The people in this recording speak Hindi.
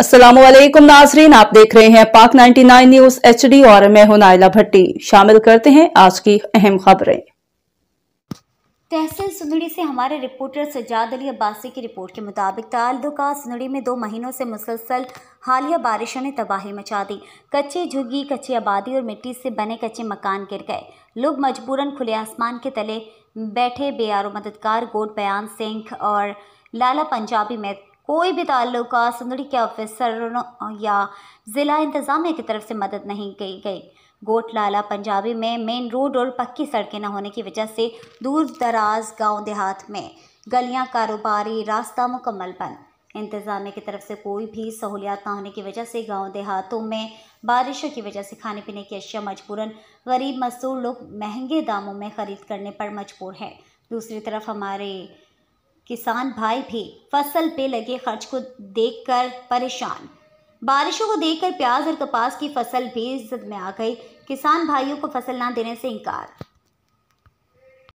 असलम नाजरीन आप देख रहे हैं पाक 99 न्यूज एच और मैं हूं नायला भट्टी शामिल करते हैं आज की अहम खबरें तहसील सुंदड़ी से हमारे रिपोर्टर सजाद अली अब्बासी की रिपोर्ट के मुताबिक तालुका सुंदड़ी में दो महीनों से मुसलसल हालिया बारिशों ने तबाही मचा दी कच्चे झुग्गी कच्ची आबादी और मिट्टी से बने कच्चे मकान गिर गए लोग मजबूरन खुले आसमान के तले बैठे बेआर मददगार गोट बयान सिंह और लाला पंजाबी में कोई भी ताल्लुका सुंदड़ी के ऑफिसरों या ज़िला इंतज़ामिया की तरफ से मदद नहीं की गई गोटलाला पंजाबी में मेन रोड और पक्की सड़कें न होने की वजह से दूर दराज गाँव देहात में गलियाँ कारोबारी रास्ता मुकम्मल बंद इंतज़ामिया की तरफ से कोई भी सहूलियात ना होने की वजह से गांव देहातों में बारिशों की वजह से खाने पीने की अशिया मजबूरन गरीब मजदूर लोग महंगे दामों में ख़रीद करने पर मजबूर हैं दूसरी तरफ हमारे किसान भाई भी फसल पे लगे खर्च को देखकर परेशान बारिशों को देखकर प्याज और कपास की फसल भी इज्जत में आ गई किसान भाइयों को फसल ना देने से इनकार